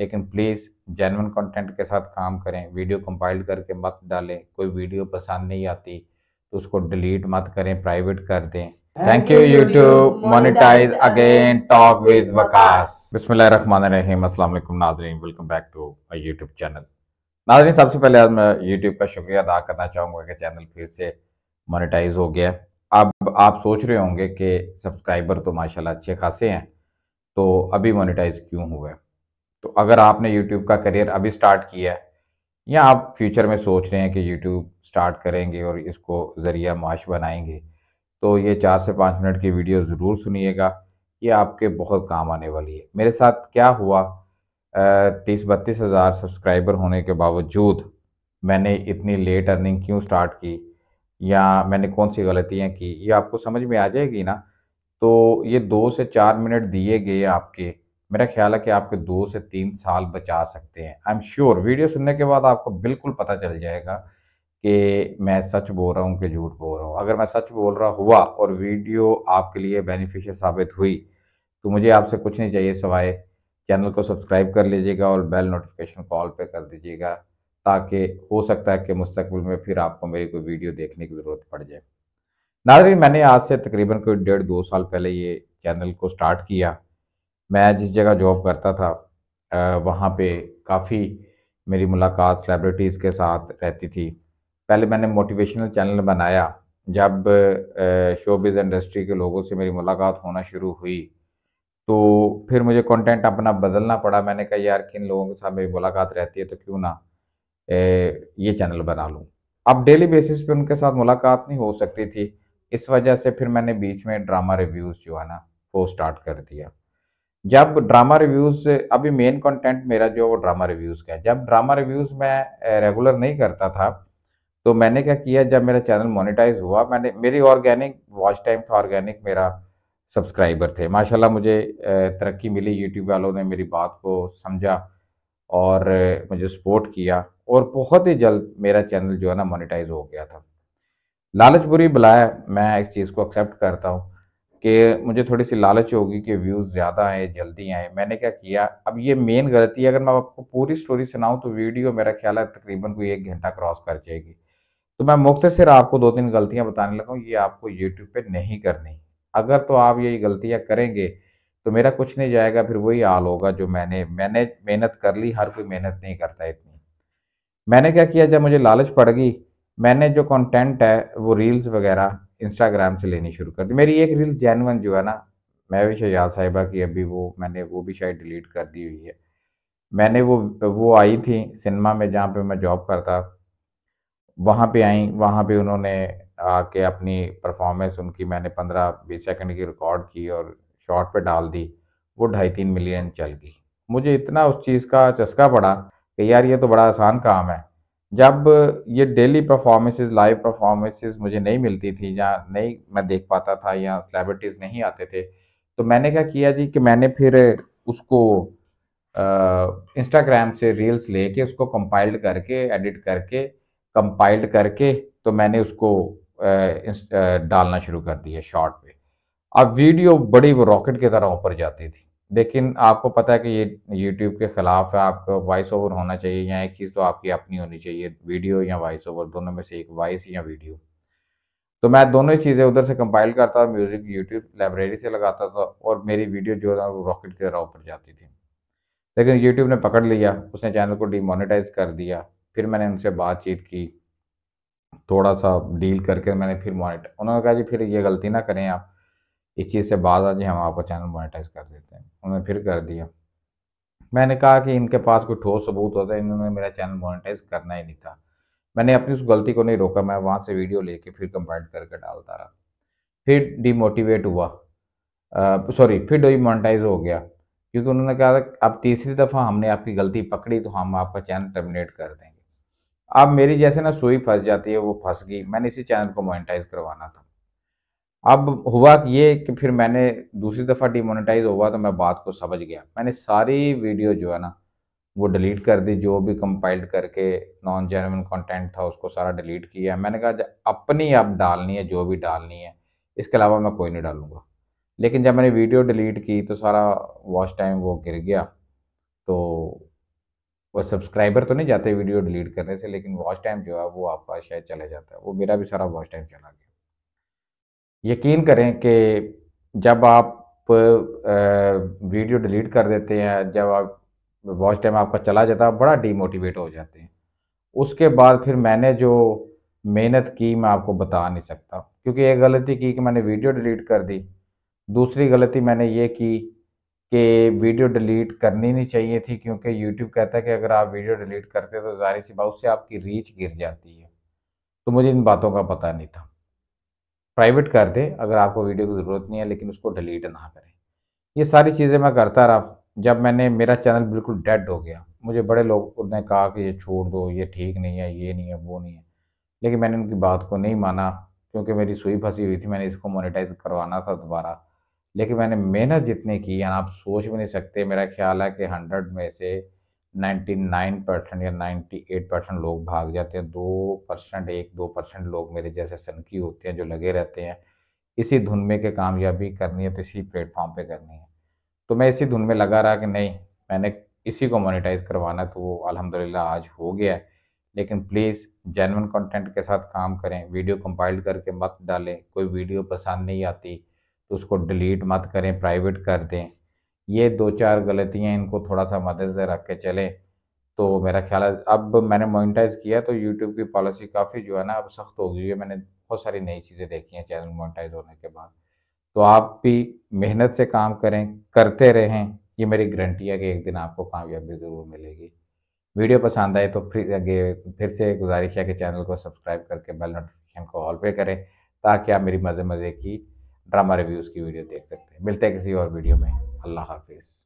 लेकिन please genuine content के साथ काम करें वीडियो कंपाइल करके मत डालें कोई वीडियो पसंद नहीं आती तो उसको डिलीट मत करें प्राइवेट कर दें thank you YouTube monetize again talk with Waqas बिस्मिल्लाहिर्रहमानिर्रहीम रहीम असल नाजरीन welcome back to my YouTube channel नाजरीन सबसे पहले आज मैं यूट्यूब का शुक्रिया अदा करना चाहूँगा कि चैनल फिर से मोनिटाइज हो गया अब आप सोच रहे होंगे कि सब्सक्राइबर तो माशाला अच्छे खासे हैं तो अभी मोनिटाइज क्यों हुआ है तो अगर आपने यूट्यूब का करियर अभी स्टार्ट किया है या आप फ्यूचर में सोच रहे हैं कि यूट्यूब स्टार्ट करेंगे और इसको ज़रिया माश बनाएंगे तो ये चार से पाँच मिनट की वीडियो ज़रूर सुनिएगा ये आपके बहुत काम आने वाली है मेरे साथ क्या हुआ तीस बत्तीस हज़ार सब्सक्राइबर होने के बावजूद मैंने इतनी लेट अर्निंग क्यों स्टार्ट की या मैंने कौन सी गलतियाँ की ये आपको समझ में आ जाएगी ना तो ये दो से चार मिनट दिए गए आपके मेरा ख्याल है कि आपके दो से तीन साल बचा सकते हैं आई एम श्योर वीडियो सुनने के बाद आपको बिल्कुल पता चल जाएगा कि मैं सच बोल रहा हूँ कि झूठ बोल रहा हूँ अगर मैं सच बोल रहा हुआ और वीडियो आपके लिए बेनिफिशियल साबित हुई तो मुझे आपसे कुछ नहीं चाहिए सवाए चैनल को सब्सक्राइब कर लीजिएगा और बेल नोटिफिकेशन कॉल पे कर दीजिएगा ताकि हो सकता है कि मुस्तबिल में फिर आपको मेरी कोई वीडियो देखने की ज़रूरत पड़ जाए नाजरीन मैंने आज से तकरीबन कोई डेढ़ दो साल पहले ये चैनल को स्टार्ट किया मैं जिस जगह जॉब करता था वहाँ पे काफ़ी मेरी मुलाकात सेलिब्रिटीज़ के साथ रहती थी पहले मैंने मोटिवेशनल चैनल बनाया जब शोबिज़ इंडस्ट्री के लोगों से मेरी मुलाकात होना शुरू हुई तो फिर मुझे कंटेंट अपना बदलना पड़ा मैंने कहा यार किन लोगों के साथ मेरी मुलाकात रहती है तो क्यों ना ए, ये चैनल बना लूँ अब डेली बेसिस पे उनके साथ मुलाकात नहीं हो सकती थी इस वजह से फिर मैंने बीच में ड्रामा रिव्यूज़ जो है ना वो स्टार्ट कर दिया जब ड्रामा रिव्यूज़ अभी मेन कंटेंट मेरा जो वो ड्रामा रिव्यूज़ का है जब ड्रामा रिव्यूज़ मैं रेगुलर नहीं करता था तो मैंने क्या किया जब मेरा चैनल मोनिटाइज हुआ मैंने मेरी ऑर्गेनिक वॉच टाइम था ऑर्गेनिक मेरा सब्सक्राइबर थे माशाल्लाह मुझे तरक्की मिली यूट्यूब वालों ने मेरी बात को समझा और मुझे सपोर्ट किया और बहुत ही जल्द मेरा चैनल जो है ना मोनिटाइज हो गया था लालच बुरी बुलाया मैं इस चीज़ को एक्सेप्ट करता हूँ कि मुझे थोड़ी सी लालच होगी कि व्यूज़ ज़्यादा आए जल्दी आए मैंने क्या किया अब ये मेन गलती है अगर मैं आपको पूरी स्टोरी सुनाऊँ तो वीडियो मेरा ख्याल है तकरीबन कोई एक घंटा क्रॉस कर जाएगी तो मैं सिर आपको दो तीन गलतियाँ बताने लगा ये आपको यूट्यूब पर नहीं करनी अगर तो आप ये गलतियाँ करेंगे तो मेरा कुछ नहीं जाएगा फिर वही हाल होगा जो मैंने मैंने मेहनत कर ली हर कोई मेहनत नहीं करता इतनी मैंने क्या किया जब मुझे लालच पड़ गई मैंने जो कंटेंट है वो रील्स वगैरह इंस्टाग्राम से लेनी शुरू कर दी मेरी एक रील जैनवन जो है ना मैं भी शजाद साहिबा की अभी वो मैंने वो भी शायद डिलीट कर दी हुई है मैंने वो वो आई थी सिनेमा में जहाँ पे मैं जॉब करता वहाँ पे आई वहाँ पे उन्होंने आके अपनी परफॉर्मेंस उनकी मैंने पंद्रह बीस सेकंड की रिकॉर्ड की और शॉर्ट पे डाल दी वो ढाई तीन मिलियन चल गई मुझे इतना उस चीज़ का चस्का पड़ा कि यार ये तो बड़ा आसान काम है जब ये डेली परफॉर्मेंसेज लाइव परफॉर्मेंसेज मुझे नहीं मिलती थी या नहीं मैं देख पाता था या सेलिब्रिटीज़ नहीं आते थे तो मैंने क्या किया जी कि मैंने फिर उसको इंस्टाग्राम से रील्स लेके उसको कंपाइल्ड करके एडिट करके कंपाइल्ड करके तो मैंने उसको आ, डालना शुरू कर दिया शॉर्ट पे अब वीडियो बड़ी रॉकेट की तरह ऊपर जाती थी लेकिन आपको पता है कि ये यूट्यूब के ख़िलाफ़ है आपको वॉइस ओवर होना चाहिए या एक चीज़ तो आपकी अपनी होनी चाहिए वीडियो या वॉइस ओवर दोनों में से एक वॉइस या वीडियो तो मैं दोनों ही चीज़ें उधर से कंपाइल करता म्यूज़िक यूट्यूब लाइब्रेरी से लगाता था और मेरी वीडियो जो था वो रॉकेट की तरह ऊपर जाती थी लेकिन यूट्यूब ने पकड़ लिया उसने चैनल को डिमोनेटाइज कर दिया फिर मैंने उनसे बातचीत की थोड़ा सा डील करके मैंने फिर मोनिट उन्होंने कहा जी फिर ये गलती ना करें आप इस चीज़ से बाज आ जाए हम आपका चैनल मोनेटाइज कर देते हैं उन्होंने फिर कर दिया मैंने कहा कि इनके पास कोई ठोस सबूत होता है इन्होंने मेरा चैनल मोनेटाइज करना ही नहीं था मैंने अपनी उस गलती को नहीं रोका मैं वहाँ से वीडियो लेके फिर कंपाइल करके डालता रहा फिर डिमोटिवेट हुआ सॉरी फिर डिमोनेटाइज हो गया क्योंकि उन्होंने कहा था अब तीसरी दफ़ा हमने आपकी गलती पकड़ी तो हम आपका चैनल टर्मिनेट कर देंगे अब मेरी जैसे ना सुई फंस जाती है वो फंस गई मैंने इसी चैनल को मोनिटाइज करवाना था अब हुआ ये कि फिर मैंने दूसरी दफ़ा डिमोनेटाइज हुआ तो मैं बात को समझ गया मैंने सारी वीडियो जो है ना वो डिलीट कर दी जो भी कंपाइल्ड करके नॉन जेनवन कंटेंट था उसको सारा डिलीट किया मैंने कहा अपनी आप डालनी है जो भी डालनी है इसके अलावा मैं कोई नहीं डालूंगा लेकिन जब मैंने वीडियो डिलीट की तो सारा वॉच टाइम वो गिर गया तो वो सब्सक्राइबर तो नहीं जाते वीडियो डिलीट करने से लेकिन वॉच टाइम जो है वो आपका शायद चला जाता है वो मेरा भी सारा वॉच टाइम चला गया यकीन करें कि जब आप वीडियो डिलीट कर देते हैं जब आप वॉच टाइम आपका चला जाता है बड़ा डीमोटिवेट हो जाते हैं उसके बाद फिर मैंने जो मेहनत की मैं आपको बता नहीं सकता क्योंकि एक गलती की कि मैंने वीडियो डिलीट कर दी दूसरी गलती मैंने ये की कि वीडियो डिलीट करनी नहीं चाहिए थी क्योंकि यूट्यूब कहता है कि अगर आप वीडियो डिलीट करते तो जाहिर सी बात उससे आपकी रीच गिर जाती है तो मुझे इन बातों का पता नहीं था प्राइवेट कर दें अगर आपको वीडियो की ज़रूरत नहीं है लेकिन उसको डिलीट ना करें ये सारी चीज़ें मैं करता रहा जब मैंने मेरा चैनल बिल्कुल डेड हो गया मुझे बड़े लोग ने कहा कि ये छोड़ दो ये ठीक नहीं है ये नहीं है वो नहीं है लेकिन मैंने उनकी बात को नहीं माना क्योंकि मेरी सुई फंसी हुई थी मैंने इसको मोनेटाइज करवाना था दोबारा लेकिन मैंने मेहनत जितनी की आप सोच भी नहीं सकते मेरा ख्याल है कि हंड्रेड में से 99 परसेंट या 98 परसेंट लोग भाग जाते हैं दो परसेंट एक दो परसेंट लोग मेरे जैसे सनकी होते हैं जो लगे रहते हैं इसी धुन में के कामयाबी करनी है तो इसी प्लेटफॉर्म पे करनी है तो मैं इसी धुन में लगा रहा कि नहीं मैंने इसी को मोनिटाइज करवाना तो वो अलहमदिल्ला आज हो गया है लेकिन प्लीज़ जेनवन कंटेंट के साथ काम करें वीडियो कंपाइल करके मत डालें कोई वीडियो पसंद नहीं आती तो उसको डिलीट मत करें प्राइवेट कर दें ये दो चार गलतियाँ इनको थोड़ा सा मदद रख के चलें तो मेरा ख्याल है अब मैंने मोनिटाइज किया तो यूट्यूब की पॉलिसी काफ़ी जो है ना अब सख्त हो गई है मैंने बहुत सारी नई चीज़ें देखी हैं चैनल मोनिटाइज होने के बाद तो आप भी मेहनत से काम करें करते रहें ये मेरी गारंटी है कि एक दिन आपको कामयाबी ज़रूर मिलेगी वीडियो पसंद आए तो फिर फिर से गुजारिश है कि चैनल को सब्सक्राइब करके बेल नोटिफिकेशन को ऑल पे करें ताकि आप मेरी मज़े मज़े की ड्रामा रिव्यूज़ की वीडियो देख सकते हैं मिलते हैं किसी और वीडियो में अल्लाह हाफिज़